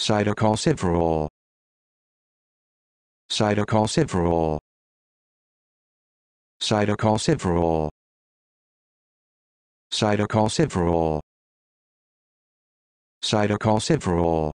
cytocalciferol cytocalciferol cytocalciferol cytocalciferol cytocalciferol